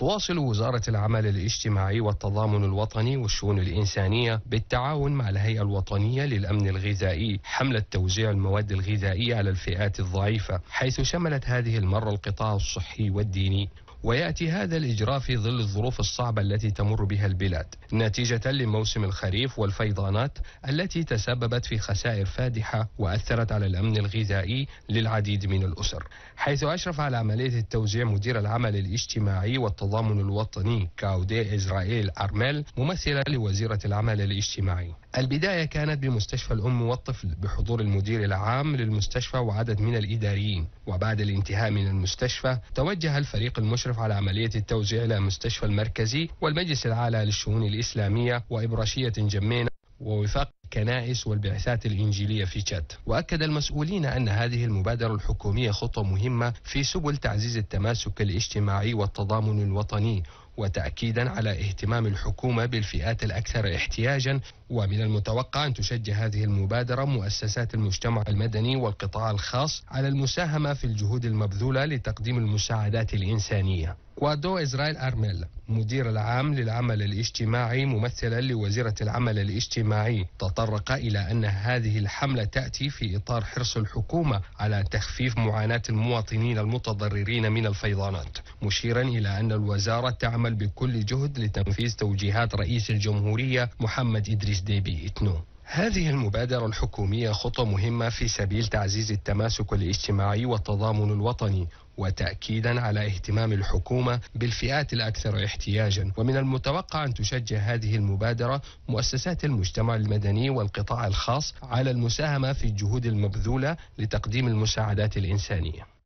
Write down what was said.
تواصل وزارة العمل الاجتماعي والتضامن الوطني والشؤون الإنسانية بالتعاون مع الهيئة الوطنية للأمن الغذائي حملة توزيع المواد الغذائية على الفئات الضعيفة حيث شملت هذه المرة القطاع الصحي والديني ويأتي هذا الإجراء في ظل الظروف الصعبة التي تمر بها البلاد نتيجة لموسم الخريف والفيضانات التي تسببت في خسائر فادحة وأثرت على الأمن الغذائي للعديد من الأسر حيث أشرف على عملية التوزيع مدير العمل الاجتماعي والتضامن الوطني كاودي إزرائيل أرميل ممثلة لوزيرة العمل الاجتماعي البداية كانت بمستشفى الأم والطفل بحضور المدير العام للمستشفى وعدد من الإداريين وبعد الانتهاء من المستشفى توجه الفريق المشرف يشرف على عملية التوزيع إلى مستشفى المركزي والمجلس العالى للشؤون الإسلامية وإبراشية جمينة ووفاق الكنائس والبعثات الإنجيلية في تشاد وأكد المسؤولين أن هذه المبادرة الحكومية خطوة مهمة في سبل تعزيز التماسك الاجتماعي والتضامن الوطني وتأكيدا على اهتمام الحكومة بالفئات الأكثر احتياجا ومن المتوقع أن تشجع هذه المبادرة مؤسسات المجتمع المدني والقطاع الخاص على المساهمة في الجهود المبذولة لتقديم المساعدات الإنسانية وادو إسرائيل أرميل مدير العام للعمل الاجتماعي ممثلا لوزيرة العمل الاجتماعي تطرق إلى أن هذه الحملة تأتي في إطار حرص الحكومة على تخفيف معاناة المواطنين المتضررين من الفيضانات مشيرا إلى أن الوزارة تعمل تعمل بكل جهد لتنفيذ توجيهات رئيس الجمهورية محمد إدريس ديبي إتنو هذه المبادرة الحكومية خطوة مهمة في سبيل تعزيز التماسك الاجتماعي والتضامن الوطني وتأكيدا على اهتمام الحكومة بالفئات الأكثر احتياجا ومن المتوقع أن تشجع هذه المبادرة مؤسسات المجتمع المدني والقطاع الخاص على المساهمة في الجهود المبذولة لتقديم المساعدات الإنسانية